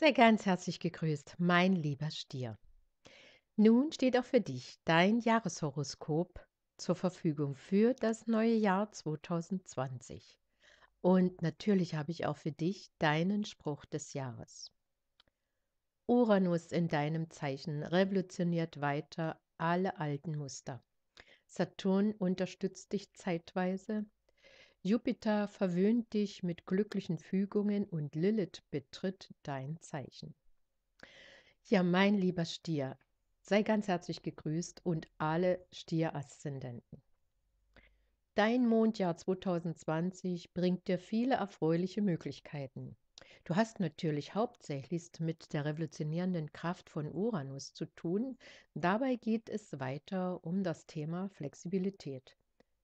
Sei ganz herzlich gegrüßt, mein lieber Stier. Nun steht auch für dich dein Jahreshoroskop zur Verfügung für das neue Jahr 2020. Und natürlich habe ich auch für dich deinen Spruch des Jahres. Uranus in deinem Zeichen revolutioniert weiter alle alten Muster. Saturn unterstützt dich zeitweise Jupiter verwöhnt dich mit glücklichen Fügungen und Lilith betritt dein Zeichen. Ja, mein lieber Stier, sei ganz herzlich gegrüßt und alle Stier-Aszendenten. Dein Mondjahr 2020 bringt dir viele erfreuliche Möglichkeiten. Du hast natürlich hauptsächlich mit der revolutionierenden Kraft von Uranus zu tun. Dabei geht es weiter um das Thema Flexibilität.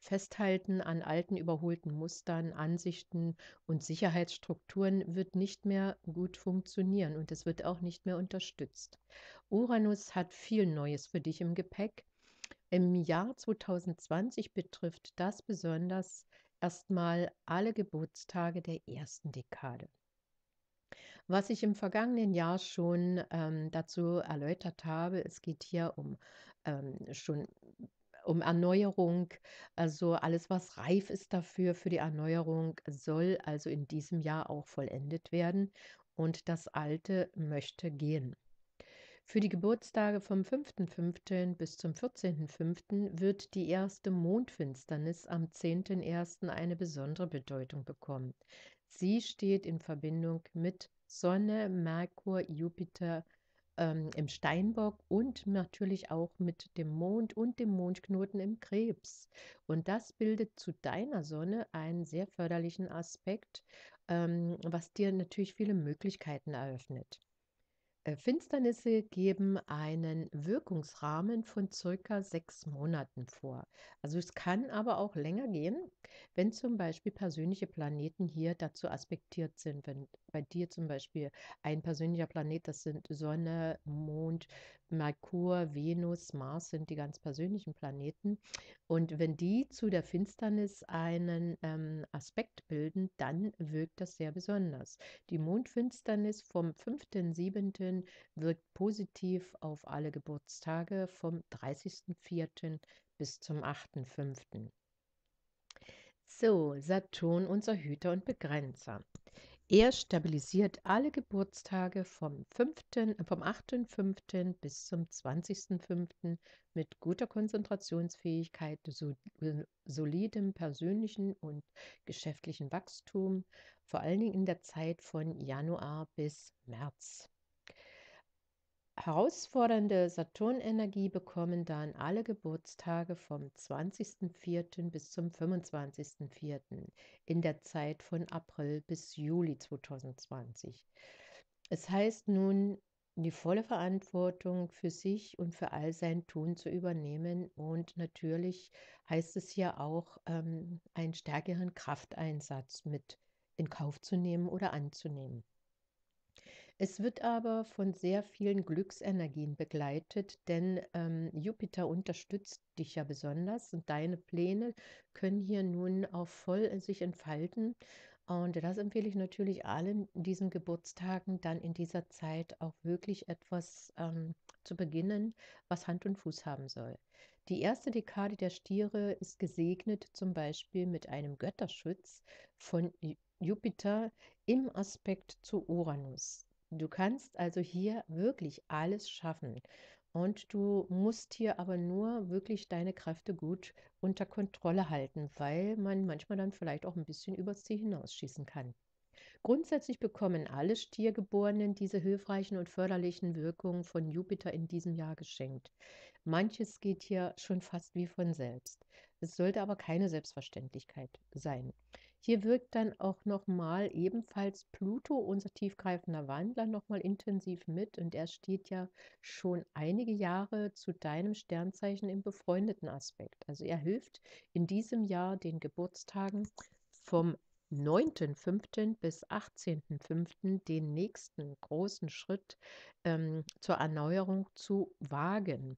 Festhalten an alten überholten Mustern, Ansichten und Sicherheitsstrukturen wird nicht mehr gut funktionieren und es wird auch nicht mehr unterstützt. Uranus hat viel Neues für dich im Gepäck. Im Jahr 2020 betrifft das besonders erstmal alle Geburtstage der ersten Dekade. Was ich im vergangenen Jahr schon ähm, dazu erläutert habe, es geht hier um ähm, schon um Erneuerung. Also alles, was reif ist dafür, für die Erneuerung, soll also in diesem Jahr auch vollendet werden und das Alte möchte gehen. Für die Geburtstage vom 5.5. bis zum 14.5. wird die erste Mondfinsternis am 10.1. eine besondere Bedeutung bekommen. Sie steht in Verbindung mit Sonne, Merkur, Jupiter, ähm, im Steinbock und natürlich auch mit dem Mond und dem Mondknoten im Krebs. Und das bildet zu deiner Sonne einen sehr förderlichen Aspekt, ähm, was dir natürlich viele Möglichkeiten eröffnet. Äh, Finsternisse geben einen Wirkungsrahmen von circa sechs Monaten vor. Also es kann aber auch länger gehen, wenn zum Beispiel persönliche Planeten hier dazu aspektiert sind. Wenn bei dir zum Beispiel ein persönlicher Planet, das sind Sonne, Mond, Merkur, Venus, Mars sind die ganz persönlichen Planeten. Und wenn die zu der Finsternis einen ähm, Aspekt bilden, dann wirkt das sehr besonders. Die Mondfinsternis vom 5.7. wirkt positiv auf alle Geburtstage vom 30.4. bis zum 8.5. So, Saturn, unser Hüter und Begrenzer. Er stabilisiert alle Geburtstage vom, 5., vom 8.5. bis zum 20.5. mit guter Konzentrationsfähigkeit, äh, solidem persönlichen und geschäftlichen Wachstum, vor allen Dingen in der Zeit von Januar bis März herausfordernde Saturnenergie bekommen dann alle Geburtstage vom 20.04. bis zum 25.04. in der Zeit von April bis Juli 2020. Es heißt nun, die volle Verantwortung für sich und für all sein Tun zu übernehmen. Und natürlich heißt es ja auch, ähm, einen stärkeren Krafteinsatz mit in Kauf zu nehmen oder anzunehmen. Es wird aber von sehr vielen Glücksenergien begleitet, denn ähm, Jupiter unterstützt dich ja besonders und deine Pläne können hier nun auch voll sich entfalten. Und das empfehle ich natürlich allen in diesen Geburtstagen dann in dieser Zeit auch wirklich etwas ähm, zu beginnen, was Hand und Fuß haben soll. Die erste Dekade der Stiere ist gesegnet zum Beispiel mit einem Götterschutz von Jupiter im Aspekt zu Uranus. Du kannst also hier wirklich alles schaffen. Und du musst hier aber nur wirklich deine Kräfte gut unter Kontrolle halten, weil man manchmal dann vielleicht auch ein bisschen übers Ziel hinausschießen kann. Grundsätzlich bekommen alle Stiergeborenen diese hilfreichen und förderlichen Wirkungen von Jupiter in diesem Jahr geschenkt. Manches geht hier schon fast wie von selbst. Es sollte aber keine Selbstverständlichkeit sein. Hier wirkt dann auch nochmal ebenfalls Pluto, unser tiefgreifender Wandler, nochmal intensiv mit und er steht ja schon einige Jahre zu deinem Sternzeichen im befreundeten Aspekt. Also er hilft in diesem Jahr den Geburtstagen vom 9.5. bis 18.5. den nächsten großen Schritt ähm, zur Erneuerung zu wagen.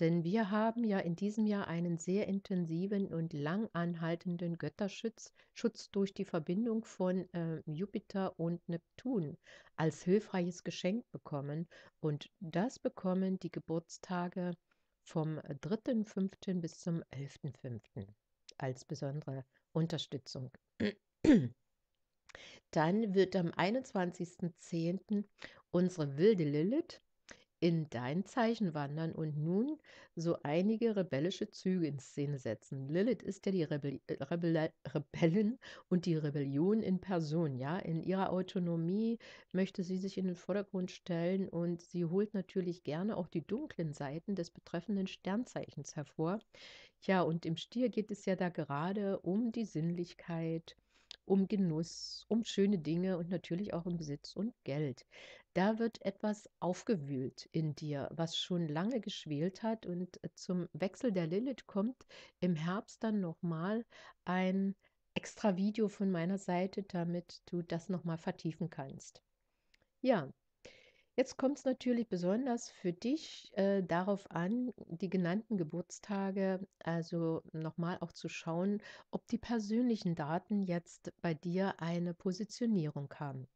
Denn wir haben ja in diesem Jahr einen sehr intensiven und lang anhaltenden Götterschutz Schutz durch die Verbindung von äh, Jupiter und Neptun als hilfreiches Geschenk bekommen. Und das bekommen die Geburtstage vom 3.5. bis zum 11.5. als besondere Unterstützung. Dann wird am 21.10. unsere wilde Lilith in dein Zeichen wandern und nun so einige rebellische Züge in Szene setzen. Lilith ist ja die Rebe äh, Rebe Rebellin und die Rebellion in Person, ja. In ihrer Autonomie möchte sie sich in den Vordergrund stellen und sie holt natürlich gerne auch die dunklen Seiten des betreffenden Sternzeichens hervor. Ja, und im Stier geht es ja da gerade um die Sinnlichkeit, um Genuss, um schöne Dinge und natürlich auch um Besitz und Geld. Da wird etwas aufgewühlt in dir, was schon lange geschwelt hat und äh, zum Wechsel der Lilith kommt im Herbst dann nochmal ein extra Video von meiner Seite, damit du das nochmal vertiefen kannst. Ja, Jetzt kommt es natürlich besonders für dich äh, darauf an, die genannten Geburtstage, also nochmal auch zu schauen, ob die persönlichen Daten jetzt bei dir eine Positionierung haben.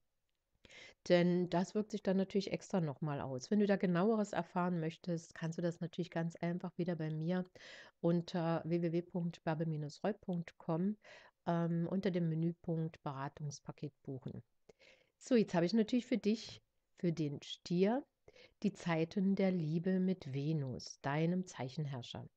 Denn das wirkt sich dann natürlich extra nochmal aus. Wenn du da genaueres erfahren möchtest, kannst du das natürlich ganz einfach wieder bei mir unter www.babel-reu.com ähm, unter dem Menüpunkt Beratungspaket buchen. So, jetzt habe ich natürlich für dich für den Stier die Zeiten der Liebe mit Venus, deinem Zeichenherrscher.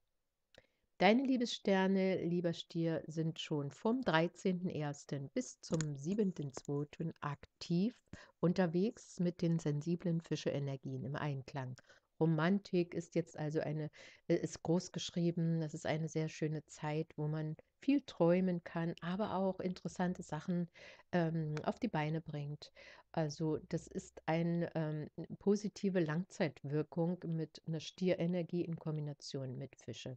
Deine Liebessterne, lieber Stier, sind schon vom 13.01. bis zum 7.02. aktiv unterwegs mit den sensiblen Fische-Energien im Einklang Romantik ist jetzt also eine, äh, ist groß geschrieben. Das ist eine sehr schöne Zeit, wo man viel träumen kann, aber auch interessante Sachen ähm, auf die Beine bringt. Also das ist eine ähm, positive Langzeitwirkung mit einer Stierenergie in Kombination mit Fische.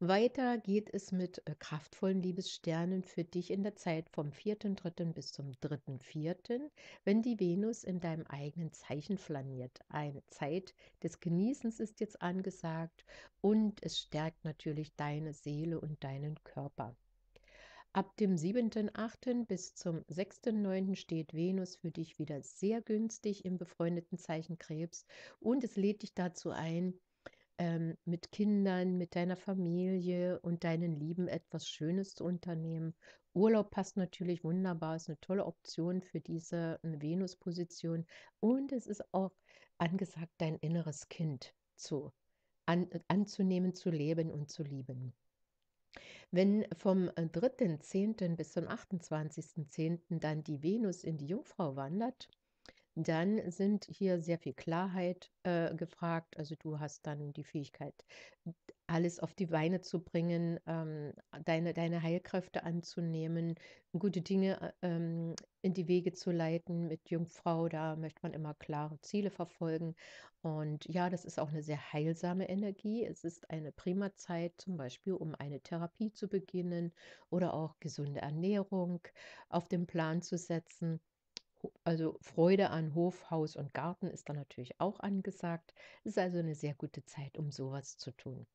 Weiter geht es mit äh, kraftvollen Liebessternen für dich in der Zeit vom 4.3. bis zum 3.4., wenn die Venus in deinem eigenen Zeichen flaniert. Eine Zeit des Genießens ist jetzt angesagt und es stärkt natürlich deine Seele und deinen Körper. Ab dem 7.8. bis zum 6.9. steht Venus für dich wieder sehr günstig im befreundeten Zeichen Krebs und es lädt dich dazu ein, ähm, mit Kindern, mit deiner Familie und deinen Lieben etwas Schönes zu unternehmen. Urlaub passt natürlich wunderbar, ist eine tolle Option für diese ne Venus-Position. Und es ist auch angesagt, dein inneres Kind zu, an, äh, anzunehmen, zu leben und zu lieben. Wenn vom 3.10. Äh, bis zum 28.10. dann die Venus in die Jungfrau wandert, dann sind hier sehr viel Klarheit äh, gefragt. Also du hast dann die Fähigkeit, alles auf die Beine zu bringen, ähm, deine, deine Heilkräfte anzunehmen, gute Dinge äh, ähm, in die Wege zu leiten. Mit Jungfrau, da möchte man immer klare Ziele verfolgen. Und ja, das ist auch eine sehr heilsame Energie. Es ist eine prima Zeit, zum Beispiel, um eine Therapie zu beginnen oder auch gesunde Ernährung auf den Plan zu setzen. Also Freude an Hof, Haus und Garten ist da natürlich auch angesagt. Es ist also eine sehr gute Zeit, um sowas zu tun.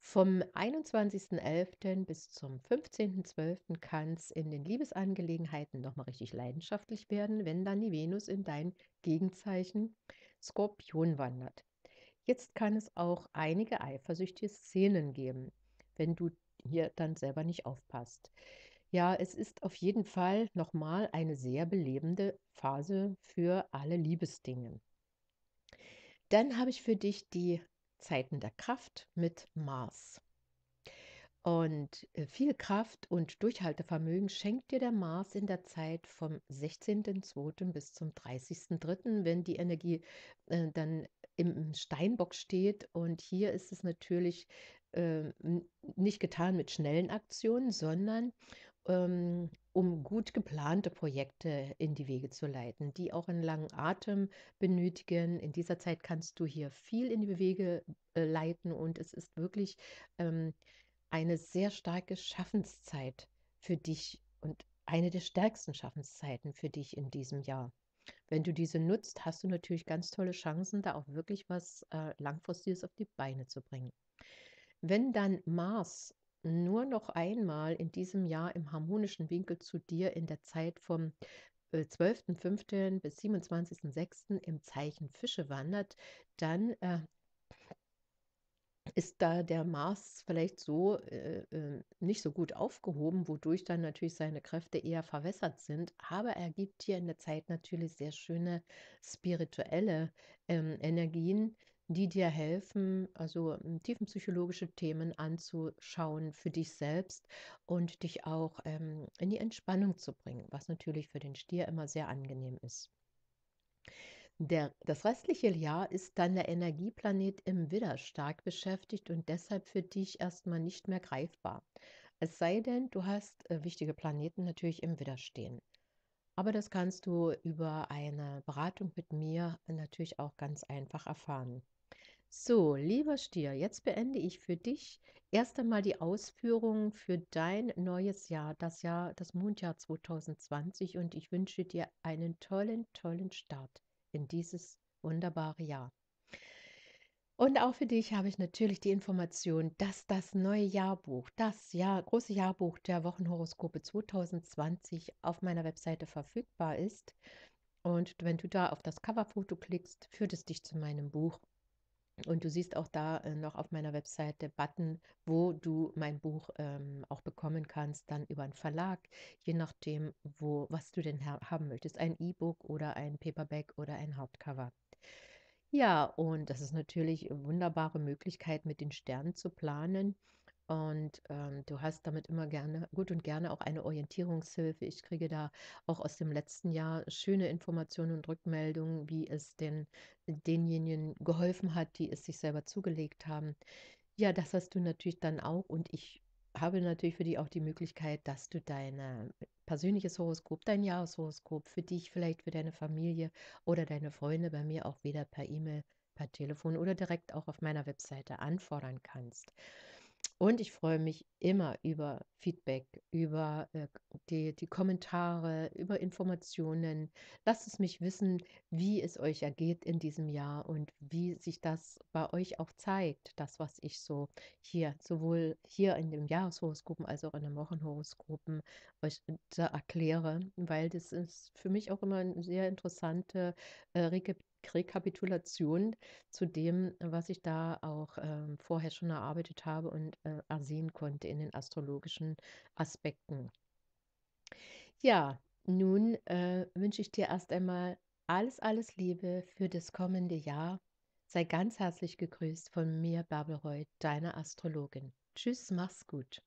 Vom 21.11. bis zum 15.12. kann es in den Liebesangelegenheiten nochmal richtig leidenschaftlich werden, wenn dann die Venus in dein Gegenzeichen Skorpion wandert. Jetzt kann es auch einige eifersüchtige Szenen geben, wenn du hier dann selber nicht aufpasst. Ja, es ist auf jeden Fall nochmal eine sehr belebende Phase für alle Liebesdinge. Dann habe ich für dich die Zeiten der Kraft mit Mars. Und äh, viel Kraft und Durchhaltevermögen schenkt dir der Mars in der Zeit vom 16.02. bis zum 30.03., wenn die Energie äh, dann im Steinbock steht. Und hier ist es natürlich äh, nicht getan mit schnellen Aktionen, sondern ähm, um gut geplante Projekte in die Wege zu leiten, die auch einen langen Atem benötigen. In dieser Zeit kannst du hier viel in die Wege äh, leiten und es ist wirklich ähm, eine sehr starke Schaffenszeit für dich und eine der stärksten Schaffenszeiten für dich in diesem Jahr. Wenn du diese nutzt, hast du natürlich ganz tolle Chancen, da auch wirklich was äh, Langfristiges auf die Beine zu bringen. Wenn dann Mars nur noch einmal in diesem Jahr im harmonischen Winkel zu dir in der Zeit vom 12.05. Äh, bis 27.06. im Zeichen Fische wandert, dann äh, ist da der Mars vielleicht so äh, äh, nicht so gut aufgehoben, wodurch dann natürlich seine Kräfte eher verwässert sind. Aber er gibt hier in der Zeit natürlich sehr schöne spirituelle ähm, Energien, die dir helfen, also hm, tiefenpsychologische Themen anzuschauen für dich selbst und dich auch ähm, in die Entspannung zu bringen, was natürlich für den Stier immer sehr angenehm ist. Der, das restliche Jahr ist dann der Energieplanet im Widder stark beschäftigt und deshalb für dich erstmal nicht mehr greifbar. Es sei denn, du hast äh, wichtige Planeten natürlich im Widder stehen. Aber das kannst du über eine Beratung mit mir natürlich auch ganz einfach erfahren. So, lieber Stier, jetzt beende ich für dich erst einmal die Ausführungen für dein neues Jahr, das Jahr, das Mondjahr 2020 und ich wünsche dir einen tollen, tollen Start in dieses wunderbare Jahr. Und auch für dich habe ich natürlich die Information, dass das neue Jahrbuch, das Jahr, große Jahrbuch der Wochenhoroskope 2020 auf meiner Webseite verfügbar ist. Und wenn du da auf das Coverfoto klickst, führt es dich zu meinem Buch und du siehst auch da äh, noch auf meiner Webseite Button, wo du mein Buch ähm, auch bekommen kannst, dann über einen Verlag, je nachdem, wo, was du denn ha haben möchtest. Ein E-Book oder ein Paperback oder ein Hauptcover. Ja, und das ist natürlich eine wunderbare Möglichkeit, mit den Sternen zu planen. Und ähm, du hast damit immer gerne, gut und gerne auch eine Orientierungshilfe. Ich kriege da auch aus dem letzten Jahr schöne Informationen und Rückmeldungen, wie es den, denjenigen geholfen hat, die es sich selber zugelegt haben. Ja, das hast du natürlich dann auch. Und ich habe natürlich für dich auch die Möglichkeit, dass du dein persönliches Horoskop, dein Jahreshoroskop für dich, vielleicht für deine Familie oder deine Freunde bei mir auch wieder per E-Mail, per Telefon oder direkt auch auf meiner Webseite anfordern kannst. Und ich freue mich immer über Feedback, über äh, die, die Kommentare, über Informationen. Lasst es mich wissen, wie es euch ergeht in diesem Jahr und wie sich das bei euch auch zeigt, das, was ich so hier, sowohl hier in den Jahreshoroskopen als auch in den Wochenhoroskopen euch erkläre, weil das ist für mich auch immer eine sehr interessante äh, Rekapitulation zu dem, was ich da auch äh, vorher schon erarbeitet habe und äh, ersehen konnte in den astrologischen Aspekten. Ja, nun äh, wünsche ich dir erst einmal alles, alles Liebe für das kommende Jahr. Sei ganz herzlich gegrüßt von mir, Bärbel Reut, deiner Astrologin. Tschüss, mach's gut.